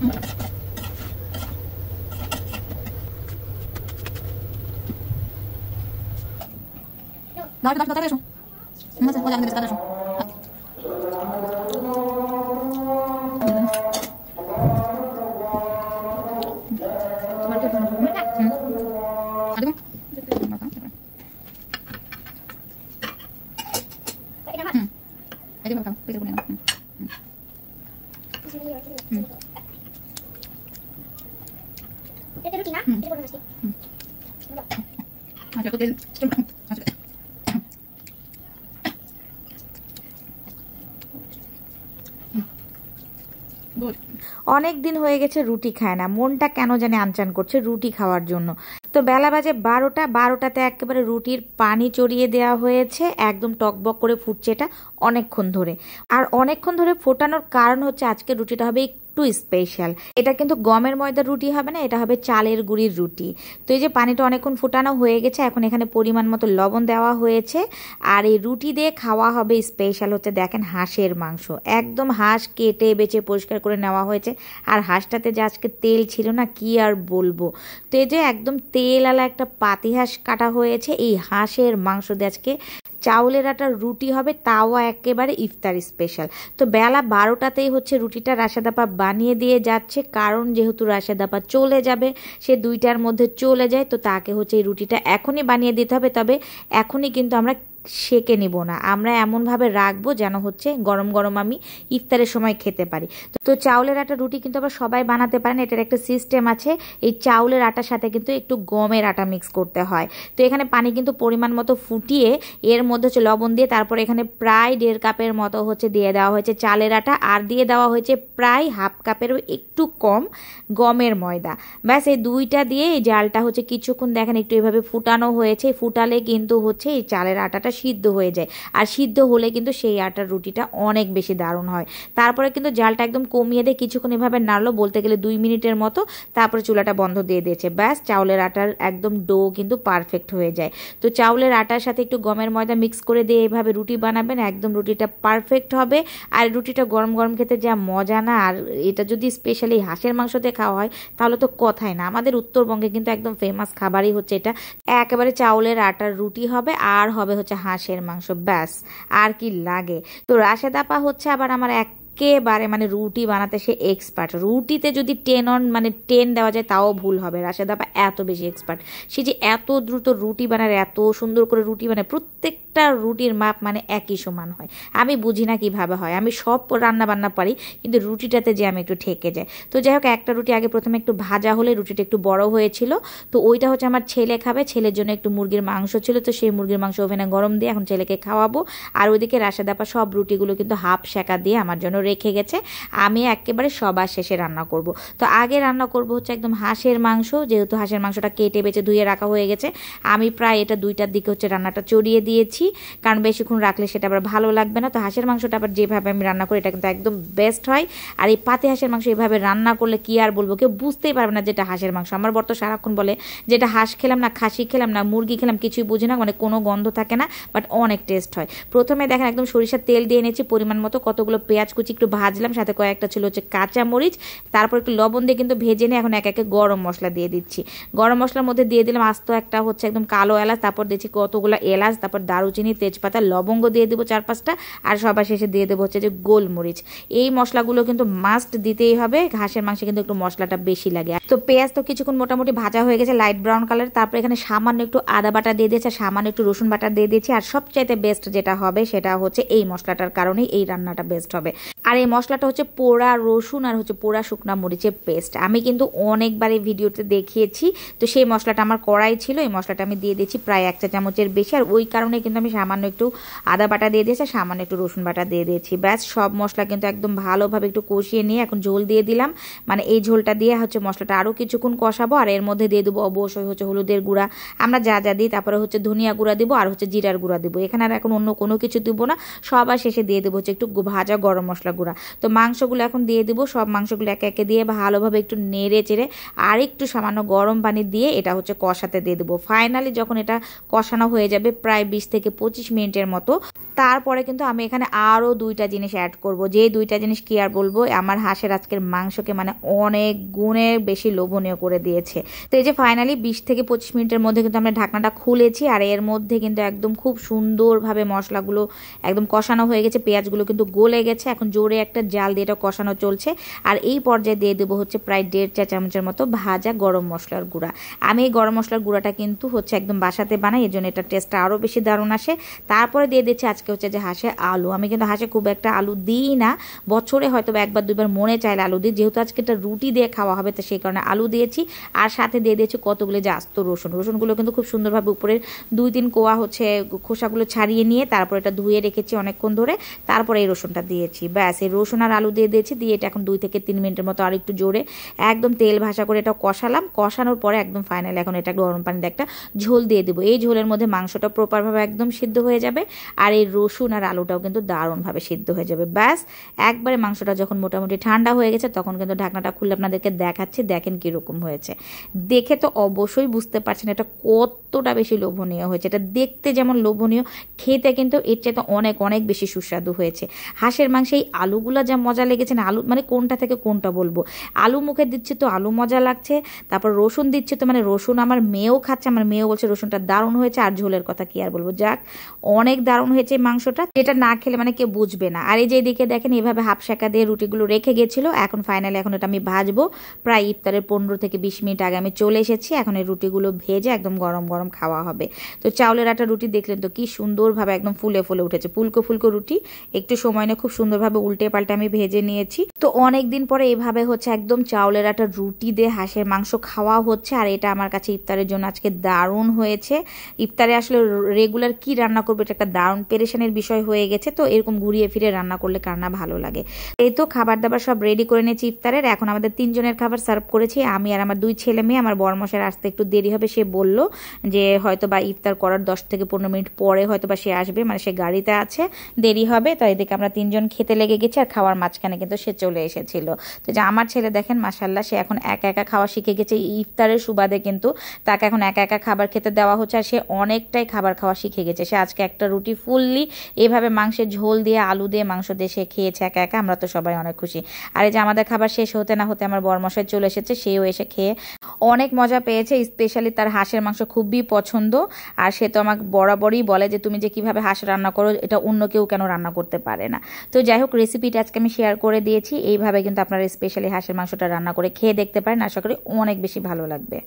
拿着拿着拿着住，拿着我拿这个拿着住。嗯，拿着吗？嗯，拿着吗？嗯。আচ্ছা, আচ্ছা। অনেক দিন হয়ে গেছে রুটি খায় না মনটা কেন জানে আনচান করছে রুটি খাওয়ার জন্য তো বেলা বাজে বারোটা বারোটাতে একেবারে রুটির পানি চড়িয়ে দেওয়া হয়েছে একদম টকবক করে ফুটছে এটা অনেকক্ষণ ধরে আর অনেকক্ষণ ধরে ফোটানোর কারণ হচ্ছে আজকে রুটিটা হবে একটু স্পেশাল এটা কিন্তু গমের ময়দার রুটি হবে না এটা হবে চালের গুড়ির রুটি তো এই যে পানিটা অনেকক্ষণ ফুটানো হয়ে গেছে এখন এখানে পরিমাণ মতো লবণ দেওয়া হয়েছে আর এই রুটি দিয়ে খাওয়া হবে স্পেশাল হচ্ছে দেখেন হাঁসের মাংস একদম হাঁস কেটে বেছে পরিষ্কার করে নেওয়া হয়েছে আর হাঁসটাতে যে আজকে তেল ছিল না কি আর বলবো তো এই যে একদম তেল আলা একটা পাতিহাঁস কাটা হয়েছে এই হাঁসের মাংস দিয়ে আজকে চাউলের আটার রুটি হবে তাও একেবারে ইফতার স্পেশাল তো বেলা বারোটাতেই হচ্ছে রুটিটা রাশাদাপা বানিয়ে দিয়ে যাচ্ছে কারণ যেহেতু রাশাদাপা চলে যাবে সে দুইটার মধ্যে চলে যায় তো তাকে হচ্ছে এই রুটিটা এখনই বানিয়ে দিতে হবে তবে এখনই কিন্তু আমরা সেকে নিব না আমরা এমনভাবে রাখবো যেন হচ্ছে গরম গরম আমি ইফতারের সময় খেতে পারি তো চাউলের আটা রুটি কিন্তু আবার সবাই বানাতে পারেন এটার একটা সিস্টেম আছে এই চাউলের আটার সাথে কিন্তু একটু গমের আটা মিক্স করতে হয় তো এখানে পানি কিন্তু পরিমাণ মতো ফুটিয়ে এর মধ্যে হচ্ছে লবণ দিয়ে তারপর এখানে প্রায় দেড় কাপের মতো হচ্ছে দিয়ে দেওয়া হয়েছে চালের আটা আর দিয়ে দেওয়া হয়েছে প্রায় হাফ কাপেরও একটু কম গমের ময়দা ব্যাস এই দুইটা দিয়ে এই জালটা হচ্ছে কিছুক্ষণ দেখেন একটু এভাবে ফুটানো হয়েছে ফুটালে কিন্তু হচ্ছে এই চালের আটাটা সিদ্ধ হয়ে যায় আর সিদ্ধ হলে কিন্তু সেই আটার রুটিটা অনেক বেশি দারুণ হয় তারপরে কিন্তু জালটা একদম কমিয়ে দিয়ে কিছুক্ষণ এভাবে নাড়লো বলতে গেলে দুই মিনিটের মতো তারপরে চুলাটা বন্ধ দিয়ে দিয়েছে ব্যাস চাউলের আটার একদম ডো কিন্তু পারফেক্ট হয়ে যায় তো চাউলের আটার সাথে একটু গমের ময়দা মিক্স করে দিয়ে এভাবে রুটি বানাবেন একদম রুটিটা পারফেক্ট হবে আর রুটিটা গরম গরম খেতে যা মজা না আর এটা যদি স্পেশালি হাঁসের মাংস দিয়ে খাওয়া হয় তাহলে তো কথাই না আমাদের উত্তরবঙ্গে কিন্তু একদম ফেমাস খাবারই হচ্ছে এটা একেবারে চাউলের আটার রুটি হবে আর হবে হচ্ছে হাঁসের মাংস ব্যাস আর কি লাগে তো রাশেদাপা হচ্ছে আবার আমার এক একেবারে মানে রুটি বানাতে সে এক্সপার্ট রুটিতে যদি টেন অন মানে টেন দেওয়া যায় তাও ভুল হবে আপা এত বেশি এক্সপার্ট সে যে এত দ্রুত রুটি বানার এত সুন্দর করে রুটি বানায় প্রত্যেকটা রুটির মাপ মানে একই সমান হয় আমি বুঝি না কীভাবে হয় আমি সব রান্না বান্না পারি কিন্তু রুটিটাতে যে আমি একটু ঠেকে যাই তো যাই হোক একটা রুটি আগে প্রথমে একটু ভাজা হলে রুটিটা একটু বড় হয়েছিল তো ওইটা হচ্ছে আমার ছেলে খাবে ছেলের জন্য একটু মুরগির মাংস ছিল তো সেই মুরগির মাংস ওভেনে গরম দিয়ে এখন ছেলেকে খাওয়াবো আর ওইদিকে আপা সব রুটিগুলো কিন্তু হাফ শেখা দিয়ে আমার জন্য রেখে গেছে আমি একেবারে সবার শেষে রান্না করব তো আগে রান্না করব হচ্ছে একদম হাঁসের মাংস যেহেতু হাঁসের মাংসটা কেটে বেছে ধুয়ে রাখা হয়ে গেছে আমি প্রায় এটা দুইটার দিকে হচ্ছে রান্নাটা চড়িয়ে দিয়েছি কারণ বেশিক্ষণ রাখলে সেটা আবার ভালো লাগবে না তো হাঁসের মাংসটা আবার যেভাবে আমি রান্না করি এটা কিন্তু একদম বেস্ট হয় আর এই পাতে হাঁসের মাংস এভাবে রান্না করলে কি আর বলবো কেউ বুঝতেই পারবে না যেটা হাঁসের মাংস আমার বর্ত সারাক্ষণ বলে যেটা হাঁস খেলাম না খাসি খেলাম না মুরগি খেলাম কিছুই বুঝে না মানে কোনো গন্ধ থাকে না বাট অনেক টেস্ট হয় প্রথমে দেখেন একদম সরিষার তেল দিয়ে এনেছি পরিমাণ মতো কতগুলো পেঁয়াজ কুচি মরিচ একটু ভাজলাম সাথে কয়েকটা ছিল হচ্ছে কাঁচা মরিচ তারপর একটু লবণ দিয়ে কিন্তু ভেজে নিয়ে এখন এক একে গরম মশলা দিয়ে দিচ্ছি গরম মশলার মধ্যে দিয়ে দিলাম আস্ত একটা হচ্ছে একদম কালো এলাচ তারপর দিচ্ছি কতগুলো এলাচ তারপর দারুচিনি তেজপাতা লবঙ্গ দিয়ে দেবো চার পাঁচটা আর সবার শেষে দিয়ে দেবো হচ্ছে যে গোলমরিচ এই মশলাগুলো কিন্তু মাস্ট দিতেই হবে ঘাসের মাংসে কিন্তু একটু মশলাটা বেশি লাগে তো পেঁয়াজ তো কিছুক্ষণ মোটামুটি ভাজা হয়ে গেছে লাইট ব্রাউন কালার তারপর এখানে সামান্য একটু আদা বাটা দিয়ে দিয়েছে সামান্য একটু রসুন বাটা দিয়ে দিয়েছি আর সবচাইতে বেস্ট যেটা হবে সেটা হচ্ছে এই মশলাটার কারণেই এই রান্নাটা বেস্ট হবে আর এই মশলাটা হচ্ছে পোড়া রসুন আর হচ্ছে পোড়া শুকনা মরিচের পেস্ট আমি কিন্তু অনেকবার এই ভিডিওতে দেখিয়েছি তো সেই মশলাটা আমার কড়াই ছিল এই মশলাটা আমি দিয়ে দিয়েছি প্রায় এক চা চামচের বেশি আর ওই কারণে কিন্তু আমি সামান্য একটু আদা বাটা দিয়ে দিয়েছি সামান্য একটু রসুন বাটা দিয়ে দিয়েছি ব্যাস সব মশলা কিন্তু একদম ভালোভাবে একটু কষিয়ে নিয়ে এখন ঝোল দিয়ে দিলাম মানে এই ঝোলটা দিয়ে হচ্ছে মশলাটা আরও কিছুক্ষণ কষাবো আর এর মধ্যে দিয়ে দেবো অবশ্যই হচ্ছে হলুদের গুঁড়া আমরা যা যা দিই তারপরে হচ্ছে ধনিয়া গুঁড়া দেবো আর হচ্ছে জিরার গুঁড়া দেবো এখানে আর এখন অন্য কোনো কিছু দেবো না সবার শেষে দিয়ে দেবো হচ্ছে একটু ভাজা গরম মশলা লঙ্কা গুঁড়া তো মাংসগুলো এখন দিয়ে দেবো সব মাংসগুলো একে একে দিয়ে ভালোভাবে একটু নেড়ে চেড়ে আর একটু সামান্য গরম পানি দিয়ে এটা হচ্ছে কষাতে দিয়ে দেবো ফাইনালি যখন এটা কষানো হয়ে যাবে প্রায় বিশ থেকে পঁচিশ মিনিটের মতো তারপরে কিন্তু আমি এখানে আরও দুইটা জিনিস অ্যাড করব যে দুইটা জিনিস কি আর বলবো আমার হাঁসের আজকের মাংসকে মানে অনেক গুণে বেশি লোভনীয় করে দিয়েছে তো এই যে ফাইনালি বিশ থেকে পঁচিশ মিনিটের মধ্যে কিন্তু আমরা ঢাকনাটা খুলেছি আর এর মধ্যে কিন্তু একদম খুব সুন্দরভাবে মশলাগুলো একদম কষানো হয়ে গেছে পেঁয়াজগুলো কিন্তু গলে গেছে এখন জোরে একটা জাল দিয়ে এটা কষানো চলছে আর এই পর্যায়ে দিয়ে দেবো হচ্ছে প্রায় দেড় চা চামচের মতো ভাজা গরম মশলার গুঁড়া আমি এই গরম মশলার গুঁড়াটা কিন্তু হচ্ছে একদম বাসাতে বানাই এর জন্য এটা টেস্টটা আরও বেশি দারুণ আসে তারপরে দিয়ে দিচ্ছি আজকে হচ্ছে যে হাঁসে আলু আমি কিন্তু হাঁসে খুব একটা আলু দিই না বছরে হয়তো একবার দুবার মনে চাইলে আলু দিই যেহেতু আজকে এটা রুটি দিয়ে খাওয়া হবে তো সেই কারণে আলু দিয়েছি আর সাথে দিয়ে দিয়েছি কতগুলো যে আস্ত রসুন রসুনগুলো কিন্তু খুব সুন্দরভাবে উপরের দুই তিন কোয়া হচ্ছে খোসাগুলো ছাড়িয়ে নিয়ে তারপর এটা ধুয়ে রেখেছি অনেকক্ষণ ধরে তারপরে এই রসুনটা দিয়েছি ব্যাস ব্যাস এই রসুন আর আলু দিয়ে দিয়েছি দিয়ে এটা এখন দুই থেকে তিন মিনিটের মতো আর একটু জোরে একদম তেল ভাসা করে এটা কষালাম কষানোর পরে একদম ফাইনাল এখন এটা গরম পানিতে একটা ঝোল দিয়ে দেবো এই ঝোলের মধ্যে মাংসটা প্রপারভাবে একদম সিদ্ধ হয়ে যাবে আর এই রসুন আর আলুটাও কিন্তু দারুণভাবে সিদ্ধ হয়ে যাবে ব্যাস একবারে মাংসটা যখন মোটামুটি ঠান্ডা হয়ে গেছে তখন কিন্তু ঢাকনাটা খুলে আপনাদেরকে দেখাচ্ছি দেখেন কীরকম হয়েছে দেখে তো অবশ্যই বুঝতে পারছেন এটা কতটা বেশি লোভনীয় হয়েছে এটা দেখতে যেমন লোভনীয় খেতে কিন্তু এর চেয়ে তো অনেক অনেক বেশি সুস্বাদু হয়েছে হাঁসের মাংসে এই আলুগুলো যা মজা লেগেছে না আলু মানে কোনটা থেকে কোনটা বলবো আলু মুখে দিচ্ছে তো আলু মজা লাগছে তারপর রসুন দিচ্ছে তো মানে রসুন আমার মেয়েও খাচ্ছে আমার মেয়েও বলছে রসুনটা দারুণ হয়েছে আর ঝোলের কথা কি আর বলবো যাক অনেক দারুণ হয়েছে মাংসটা যেটা না খেলে মানে কেউ বুঝবে না আর এই যে দিকে দেখেন এভাবে হাফ শাঁকা দিয়ে রুটিগুলো রেখে গেছিল এখন ফাইনালি এখন এটা আমি ভাজবো প্রায় ইফতারের পনেরো থেকে বিশ মিনিট আগে আমি চলে এসেছি এখন এই রুটিগুলো ভেজে একদম গরম গরম খাওয়া হবে তো চাউলের আটা রুটি দেখলেন তো কি সুন্দরভাবে একদম ফুলে ফুলে উঠেছে ফুলকো ফুলকো রুটি একটু সময় নিয়ে খুব সুন্দরভাবে উল্টে পাল্টে আমি ভেজে নিয়েছি তো অনেকদিন পরে এভাবে হচ্ছে একদম চাউলের একটা রুটি দিয়ে হাঁসের মাংস খাওয়া হচ্ছে আর এটা আমার কাছে ইফতারের জন্য আজকে দারুণ হয়েছে ইফতারে আসলে রেগুলার কি রান্না করবে এটা একটা দারুণ পেরেশানের বিষয় হয়ে গেছে তো এরকম ঘুরিয়ে ফিরে রান্না করলে কান্না ভালো লাগে এই তো খাবার দাবার সব রেডি করে নিয়েছি ইফতারের এখন আমাদের তিনজনের খাবার সার্ভ করেছি আমি আর আমার দুই ছেলে মেয়ে আমার বরমশের আসতে একটু দেরি হবে সে বলল যে হয়তো বা ইফতার করার দশ থেকে পনেরো মিনিট পরে হয়তো বা সে আসবে মানে সে গাড়িতে আছে দেরি হবে তো এদিকে আমরা তিনজন খেতে লেগে লেগে গেছে আর খাওয়ার মাঝখানে কিন্তু সে চলে এসেছিল তো যে আমার ছেলে দেখেন মাসাল্লাহ সে এখন একা একা খাওয়া শিখে গেছে ইফতারের সুবাদে কিন্তু তাকে এখন একা একা খাবার খেতে দেওয়া হচ্ছে আর সে অনেকটাই খাবার খাওয়া শিখে গেছে সে আজকে একটা রুটি ফুললি এভাবে মাংসের ঝোল দিয়ে আলু দিয়ে মাংস দিয়ে সে খেয়েছে একা একা আমরা তো সবাই অনেক খুশি আর এই যে আমাদের খাবার শেষ হতে না হতে আমার বরমশাই চলে এসেছে সেও এসে খেয়ে অনেক মজা পেয়েছে স্পেশালি তার হাঁসের মাংস খুবই পছন্দ আর সে তো আমাকে বরাবরই বলে যে তুমি যে কিভাবে হাঁস রান্না করো এটা অন্য কেউ কেন রান্না করতে পারে না তো যাই হোক রেসিপিটা আজকে আমি শেয়ার করে দিয়েছি এইভাবে কিন্তু আপনারা স্পেশালি হাঁসের মাংসটা রান্না করে খেয়ে দেখতে পারেন আশা করি অনেক বেশি ভালো লাগবে